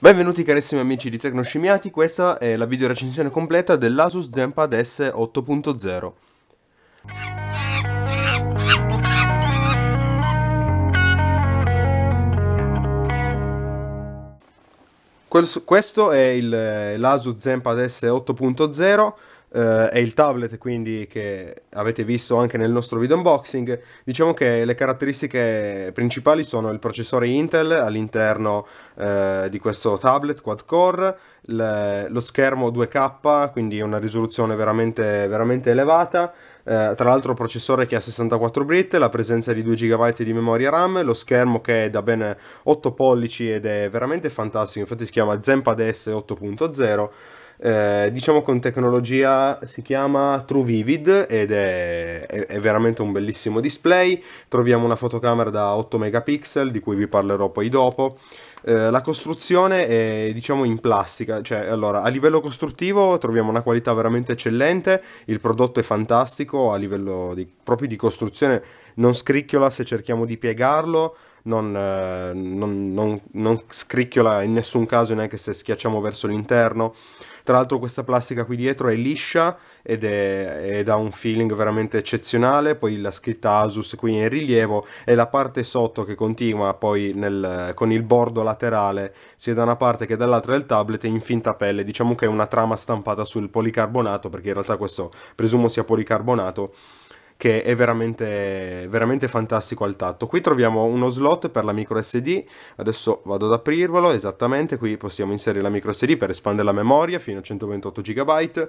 Benvenuti carissimi amici di Tecnoscimiati, questa è la video recensione completa dell'Asus Zenpad S 8.0. Questo è il, eh, l'Asus Zenpad S 8.0 Uh, è il tablet quindi che avete visto anche nel nostro video unboxing diciamo che le caratteristiche principali sono il processore Intel all'interno uh, di questo tablet quad core le, lo schermo 2K quindi una risoluzione veramente, veramente elevata uh, tra l'altro processore che ha 64 bit la presenza di 2 GB di memoria RAM lo schermo che è da ben 8 pollici ed è veramente fantastico infatti si chiama Zenpad S 8.0 eh, diciamo con tecnologia si chiama True Vivid ed è, è, è, veramente un bellissimo display. Troviamo una fotocamera da 8 megapixel di cui vi parlerò poi dopo. Eh, la costruzione è diciamo in plastica, cioè allora a livello costruttivo troviamo una qualità veramente eccellente, il prodotto è fantastico a livello di, proprio di costruzione, non scricchiola se cerchiamo di piegarlo, non, eh, non, non, non, scricchiola in nessun caso neanche se schiacciamo verso l'interno. Tra l'altro questa plastica qui dietro è liscia ed, è, ed ha un feeling veramente eccezionale, poi la scritta Asus qui in rilievo e la parte sotto che continua poi nel, con il bordo laterale sia da una parte che dall'altra del tablet in finta pelle, diciamo che è una trama stampata sul policarbonato perché in realtà questo presumo sia policarbonato che è veramente, veramente fantastico al tatto. Qui troviamo uno slot per la micro SD, adesso vado ad aprirvelo, esattamente, qui possiamo inserire la micro SD per espandere la memoria fino a 128 GB.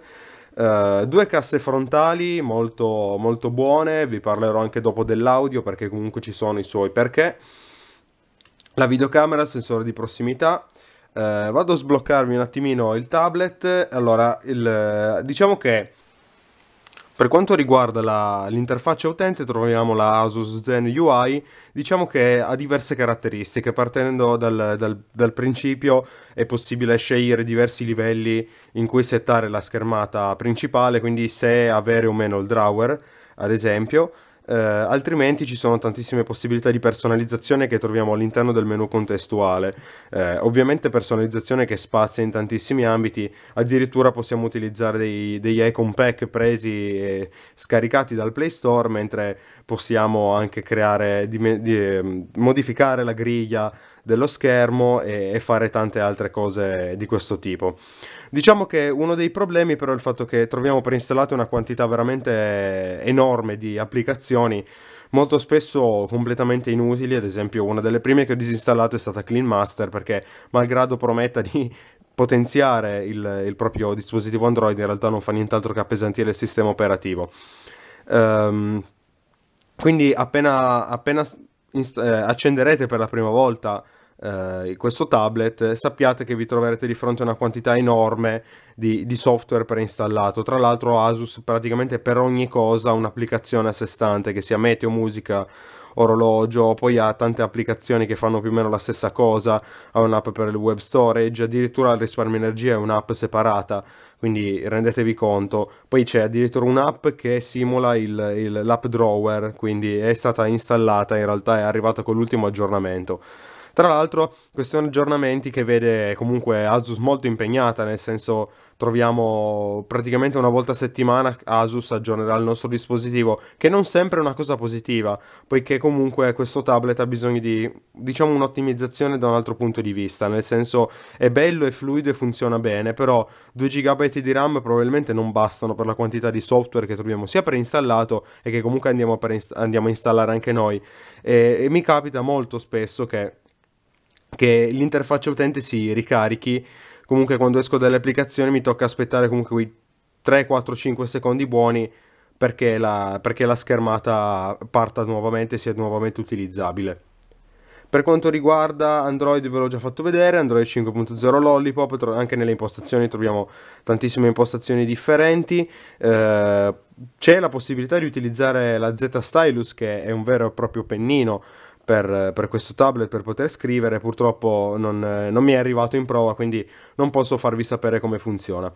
Uh, due casse frontali molto, molto buone, vi parlerò anche dopo dell'audio perché comunque ci sono i suoi perché. La videocamera, il sensore di prossimità, Uh, vado a sbloccarmi un attimino il tablet. Allora, il, diciamo che per quanto riguarda l'interfaccia utente troviamo la Asus Zen UI, diciamo che ha diverse caratteristiche, partendo dal, dal, dal, principio è possibile scegliere diversi livelli in cui settare la schermata principale, quindi se avere o meno il drawer ad esempio, eh, altrimenti ci sono tantissime possibilità di personalizzazione che troviamo all'interno del menu contestuale. Eh, ovviamente personalizzazione che spazia in tantissimi ambiti, addirittura possiamo utilizzare dei, degli icon pack presi e scaricati dal Play Store, mentre possiamo anche creare, di, di, ehm, modificare la griglia dello schermo e, e fare tante altre cose di questo tipo. Diciamo che uno dei problemi però è il fatto che troviamo preinstallate una quantità veramente enorme di applicazioni molto spesso completamente inutili, ad esempio una delle prime che ho disinstallato è stata Clean Master perché malgrado prometta di potenziare il, il proprio dispositivo Android in realtà non fa nient'altro che appesantire il sistema operativo. Um, quindi appena, appena inst- eh, accenderete per la prima volta eh, questo tablet, sappiate che vi troverete di fronte a una quantità enorme di, di software preinstallato. Tra l'altro Asus praticamente per ogni cosa ha un'applicazione a sé stante, che sia meteo, musica, orologio, poi ha tante applicazioni che fanno più o meno la stessa cosa, ha un'app per il web storage, addirittura il risparmio energia è un'app separata, quindi rendetevi conto. Poi c'è addirittura un'app che simula il, il, l'app drawer, quindi è stata installata, in realtà è arrivata con l'ultimo aggiornamento. Tra l'altro, questi sono aggiornamenti che vede comunque Asus molto impegnata, nel senso troviamo praticamente una volta a settimana Asus aggiornerà il nostro dispositivo, che non sempre è una cosa positiva, poiché comunque questo tablet ha bisogno di, diciamo, un'ottimizzazione da un altro punto di vista, nel senso è bello, è fluido e funziona bene, però 2 GB di RAM probabilmente non bastano per la quantità di software che troviamo sia preinstallato e che comunque andiamo a, preinst- andiamo a installare anche noi. E, e mi capita molto spesso che che l'interfaccia utente si ricarichi. Comunque quando esco dalle applicazioni mi tocca aspettare comunque quei 3, 4, 5 secondi buoni perché la, perché la schermata parta nuovamente e sia nuovamente utilizzabile. Per quanto riguarda Android ve l'ho già fatto vedere, Android 5.0 Lollipop, anche nelle impostazioni troviamo tantissime impostazioni differenti, eh, c'è la possibilità di utilizzare la Z Stylus che è un vero e proprio pennino, per, per, questo tablet per poter scrivere, purtroppo non, eh, non, mi è arrivato in prova, quindi non posso farvi sapere come funziona.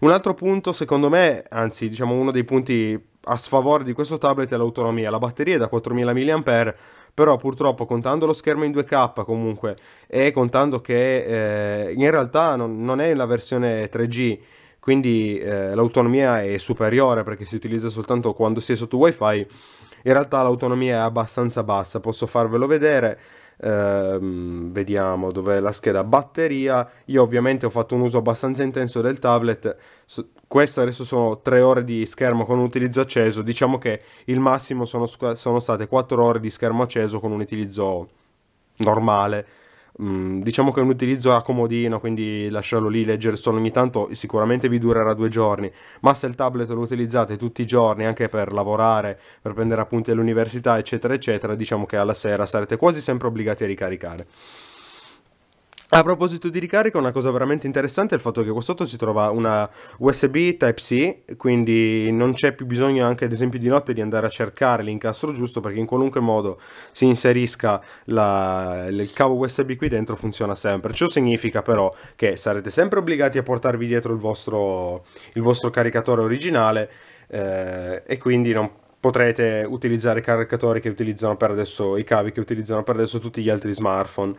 Un altro punto, secondo me, anzi diciamo uno dei punti a sfavore di questo tablet è l'autonomia, la batteria è da 4000 mAh, però purtroppo contando lo schermo in 2K comunque e contando che eh, in realtà non, non è la versione 3G, quindi eh, l'autonomia è superiore perché si utilizza soltanto quando si è sotto wifi in realtà l'autonomia è abbastanza bassa, posso farvelo vedere. Ehm, vediamo dov'è la scheda batteria. Io ovviamente ho fatto un uso abbastanza intenso del tablet. Queste adesso sono 3 ore di schermo con un utilizzo acceso. Diciamo che il massimo sono, sono state 4 ore di schermo acceso con un utilizzo normale Mm, diciamo che è un utilizzo a comodino, quindi lasciarlo lì, leggere solo ogni tanto, sicuramente vi durerà due giorni, ma se il tablet lo utilizzate tutti i giorni anche per lavorare, per prendere appunti all'università, eccetera, eccetera, diciamo che alla sera sarete quasi sempre obbligati a ricaricare. A proposito di ricarica, una cosa veramente interessante è il fatto che qua sotto si trova una USB Type-C, quindi non c'è più bisogno anche ad esempio di notte di andare a cercare l'incastro giusto perché in qualunque modo si inserisca la, il cavo USB qui dentro funziona sempre. Ciò significa però che sarete sempre obbligati a portarvi dietro il vostro, il vostro caricatore originale eh, e quindi non potrete utilizzare caricatori che utilizzano per adesso, i cavi che utilizzano per adesso tutti gli altri smartphone.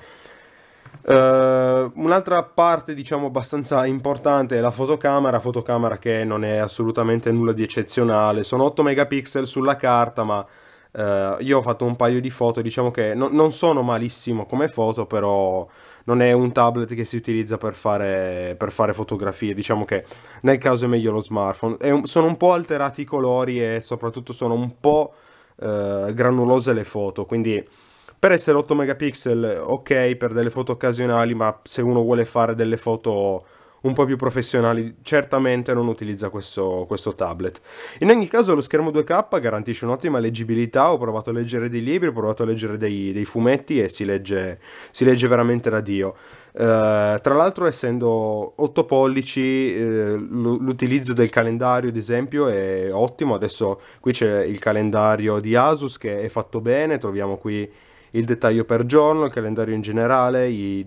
Uh, un'altra parte diciamo abbastanza importante è la fotocamera, fotocamera che non è assolutamente nulla di eccezionale, sono 8 megapixel sulla carta ma uh, io ho fatto un paio di foto, diciamo che no, non sono malissimo come foto però non è un tablet che si utilizza per fare, per fare fotografie, diciamo che nel caso è meglio lo smartphone, un, sono un po' alterati i colori e soprattutto sono un po' uh, granulose le foto, quindi per essere 8 megapixel, ok, per delle foto occasionali, ma se uno vuole fare delle foto un po' più professionali, certamente non utilizza questo, questo, tablet. In ogni caso lo schermo 2K garantisce un'ottima leggibilità, ho provato a leggere dei libri, ho provato a leggere dei, dei fumetti e si legge, si legge, veramente da Dio. Eh, tra l'altro essendo 8 pollici eh, l'utilizzo del calendario ad esempio è ottimo, adesso qui c'è il calendario di Asus che è fatto bene, troviamo qui il dettaglio per giorno, il calendario in generale, i,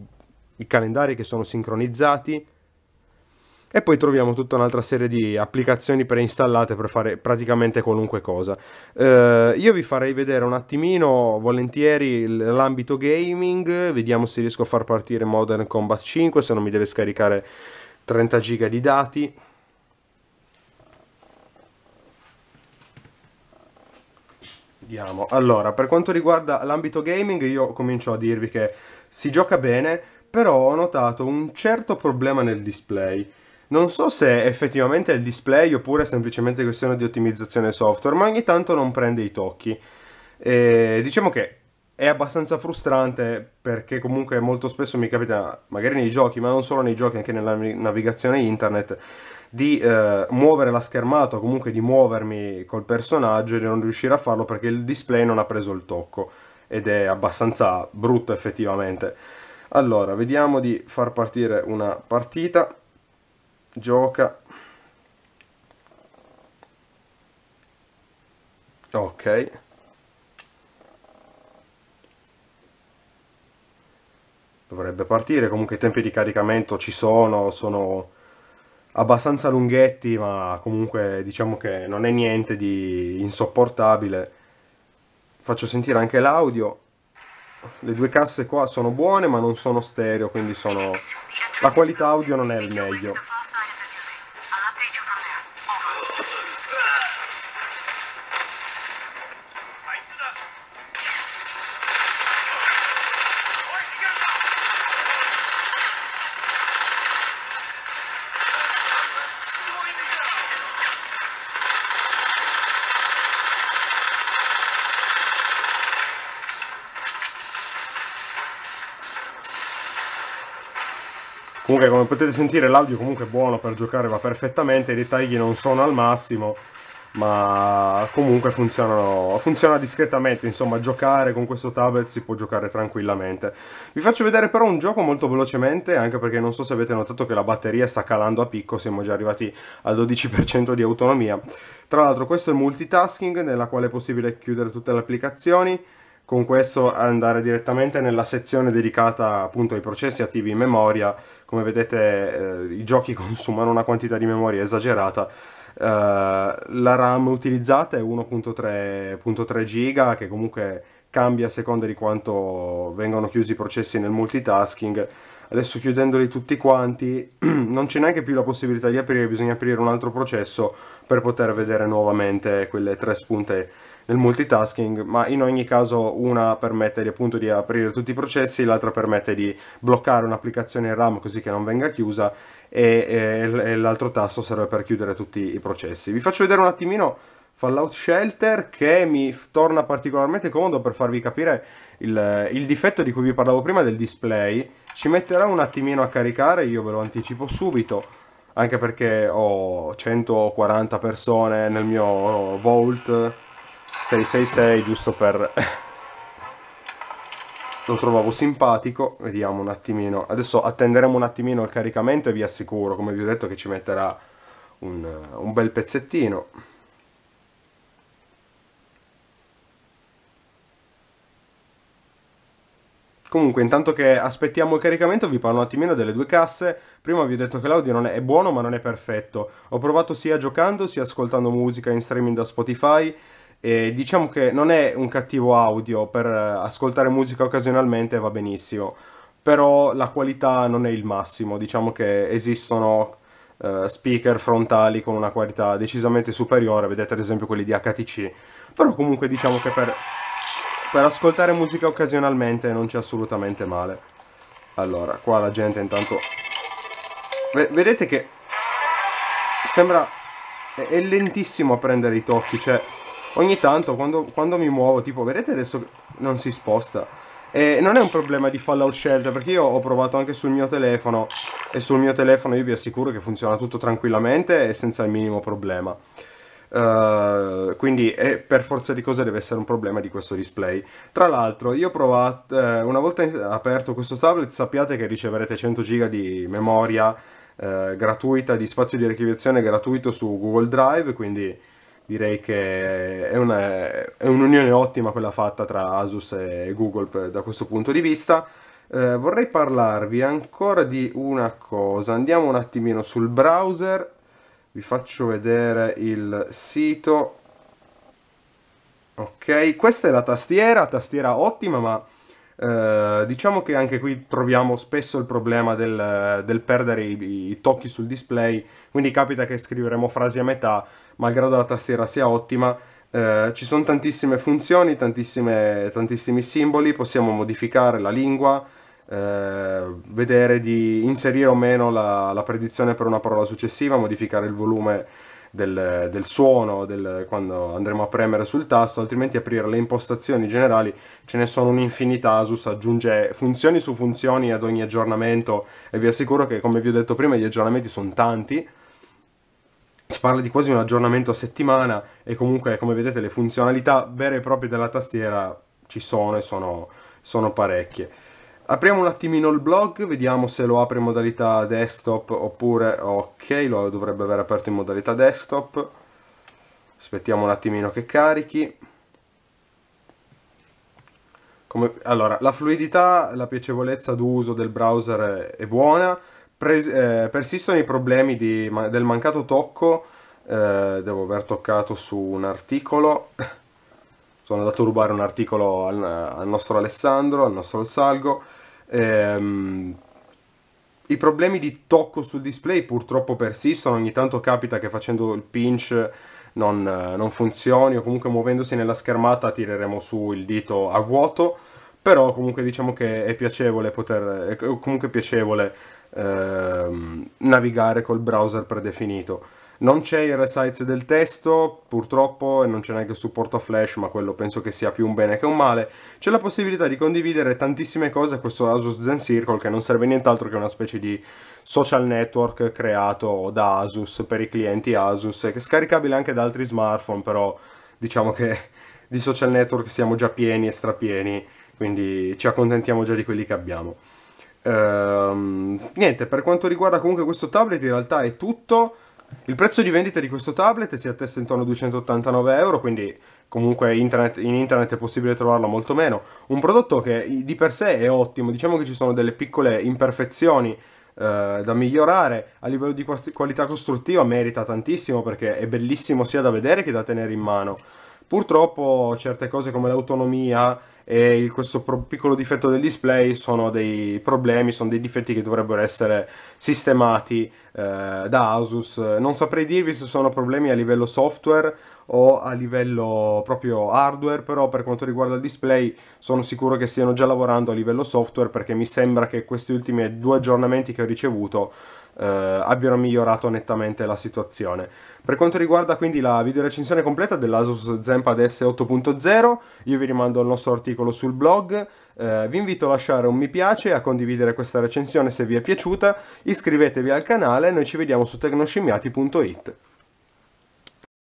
i calendari che sono sincronizzati e poi troviamo tutta un'altra serie di applicazioni preinstallate per fare praticamente qualunque cosa. Eh, io vi farei vedere un attimino volentieri l'ambito gaming, vediamo se riesco a far partire Modern Combat 5, se non mi deve scaricare 30 giga di dati. vediamo. Allora, per quanto riguarda l'ambito gaming, io comincio a dirvi che si gioca bene, però ho notato un certo problema nel display. Non so se effettivamente è il display oppure è semplicemente questione di ottimizzazione software, ma ogni tanto non prende i tocchi. E diciamo che è abbastanza frustrante perché comunque molto spesso mi capita, magari nei giochi, ma non solo nei giochi, anche nella navigazione internet, di eh, muovere la schermata o comunque di muovermi col personaggio e di non riuscire a farlo perché il display non ha preso il tocco ed è abbastanza brutto effettivamente. Allora, vediamo di far partire una partita. Gioca. Ok. Dovrebbe partire, comunque i tempi di caricamento ci sono, sono abbastanza lunghetti, ma comunque diciamo che non è niente di insopportabile. Faccio sentire anche l'audio. Le due casse qua sono buone, ma non sono stereo, quindi sono... La qualità audio non è il meglio. comunque come potete sentire l'audio comunque è buono per giocare va perfettamente i dettagli non sono al massimo ma comunque funziona discretamente, insomma giocare con questo tablet si può giocare tranquillamente. Vi faccio vedere però un gioco molto velocemente, anche perché non so se avete notato che la batteria sta calando a picco, siamo già arrivati al 12% di autonomia. Tra l'altro questo è multitasking, nella quale è possibile chiudere tutte le applicazioni, con questo andare direttamente nella sezione dedicata appunto ai processi attivi in memoria. Come vedete eh, i giochi consumano una quantità di memoria esagerata. Eh, la RAM utilizzata è 1.3 giga che comunque cambia a seconda di quanto vengono chiusi i processi nel multitasking. Adesso chiudendoli tutti quanti non c'è neanche più la possibilità di aprire, bisogna aprire un altro processo per poter vedere nuovamente quelle tre spunte nel multitasking, ma in ogni caso una permette di, appunto di aprire tutti i processi, l'altra permette di bloccare un'applicazione in RAM così che non venga chiusa e, e, l'altro tasto serve per chiudere tutti i processi. Vi faccio vedere un attimino Fallout Shelter che mi torna particolarmente comodo per farvi capire il, il, difetto di cui vi parlavo prima del display. Ci metterà un attimino a caricare, io ve lo anticipo subito, anche perché ho 140 persone nel mio Vault 666 giusto per... Lo trovavo simpatico, vediamo un attimino. Adesso attenderemo un attimino il caricamento e vi assicuro, come vi ho detto, che ci metterà un, un bel pezzettino. Comunque, intanto che aspettiamo il caricamento, vi parlo un attimino delle due casse. Prima vi ho detto che l'audio non è, è buono, ma non è perfetto. Ho provato sia giocando, sia ascoltando musica in streaming da Spotify, e diciamo che non è un cattivo audio, per eh, ascoltare musica occasionalmente va benissimo, però la qualità non è il massimo, diciamo che esistono uh, speaker frontali con una qualità decisamente superiore, vedete ad esempio quelli di HTC, però comunque diciamo che per, per ascoltare musica occasionalmente non c'è assolutamente male. Allora, qua la gente intanto... V vedete che sembra... è lentissimo a prendere i tocchi, cioè ogni tanto quando, quando mi muovo, tipo, vedete adesso non si sposta. E non è un problema di Fallout Shelter, perché io ho provato anche sul mio telefono, e sul mio telefono io vi assicuro che funziona tutto tranquillamente e senza il minimo problema. Uh, quindi eh, per forza di cose deve essere un problema di questo display. Tra l'altro, io ho provato eh, una volta aperto questo tablet, sappiate che riceverete 100 giga di memoria eh, gratuita, di spazio di archiviazione gratuito su Google Drive, quindi direi che è, una, è, un'unione ottima quella fatta tra Asus e Google per, da questo punto di vista. Eh, vorrei parlarvi ancora di una cosa, andiamo un attimino sul browser, vi faccio vedere il sito. Ok, questa è la tastiera, tastiera ottima ma eh, diciamo che anche qui troviamo spesso il problema del, del perdere i, i tocchi sul display, quindi capita che scriveremo frasi a metà malgrado la tastiera sia ottima, eh, ci sono tantissime funzioni, tantissimi simboli, possiamo modificare la lingua, eh, vedere di inserire o meno la, la, predizione per una parola successiva, modificare il volume del, del suono del, quando andremo a premere sul tasto, altrimenti aprire le impostazioni generali, ce ne sono un'infinità, Asus aggiunge funzioni su funzioni ad ogni aggiornamento e vi assicuro che come vi ho detto prima gli aggiornamenti sono tanti, parla di quasi un aggiornamento a settimana e comunque come vedete le funzionalità vere e proprie della tastiera ci sono e sono, sono parecchie. Apriamo un attimino il blog, vediamo se lo apre in modalità desktop oppure ok, lo dovrebbe aver aperto in modalità desktop. Aspettiamo un attimino che carichi. Come, allora, la fluidità, la piacevolezza d'uso del browser è, è buona, pre- eh, persistono i problemi di, ma- del mancato tocco. Eh, devo aver toccato su un articolo. Sono andato a rubare un articolo al, al nostro Alessandro, al nostro Salgo. Ehm, i problemi di tocco sul display purtroppo persistono, ogni tanto capita che facendo il pinch non, non, funzioni o comunque muovendosi nella schermata tireremo su il dito a vuoto, però comunque diciamo che è piacevole poter, è comunque piacevole ehm, navigare col browser predefinito. Non c'è il resize del testo, purtroppo, e non c'è neanche il supporto a flash, ma quello penso che sia più un bene che un male. C'è la possibilità di condividere tantissime cose a questo Asus Zen Circle, che non serve nient'altro che una specie di social network creato da Asus per i clienti Asus, che è scaricabile anche da altri smartphone, però diciamo che di social network siamo già pieni e strapieni, quindi ci accontentiamo già di quelli che abbiamo. Ehm, niente, per quanto riguarda comunque questo tablet in realtà è tutto. Il prezzo di vendita di questo tablet si attesta intorno a 289 euro, quindi comunque internet, in internet è possibile trovarlo molto meno. Un prodotto che di per sé è ottimo, diciamo che ci sono delle piccole imperfezioni eh, da migliorare a livello di qualità costruttiva merita tantissimo perché è bellissimo sia da vedere che da tenere in mano purtroppo certe cose come l'autonomia e il, questo pro, piccolo difetto del display sono dei problemi, sono dei difetti che dovrebbero essere sistemati eh, da Asus. Non saprei dirvi se sono problemi a livello software o a livello proprio hardware, però per quanto riguarda il display sono sicuro che stiano già lavorando a livello software perché mi sembra che questi ultimi due aggiornamenti che ho ricevuto eh, abbiano migliorato nettamente la situazione. Per quanto riguarda quindi la videorecensione completa dell'Asus Zenpad S 8.0, io vi rimando al nostro articolo sul blog, eh, vi invito a lasciare un mi piace, a condividere questa recensione se vi è piaciuta, iscrivetevi al canale e noi ci vediamo su tecnoscimmiati.it.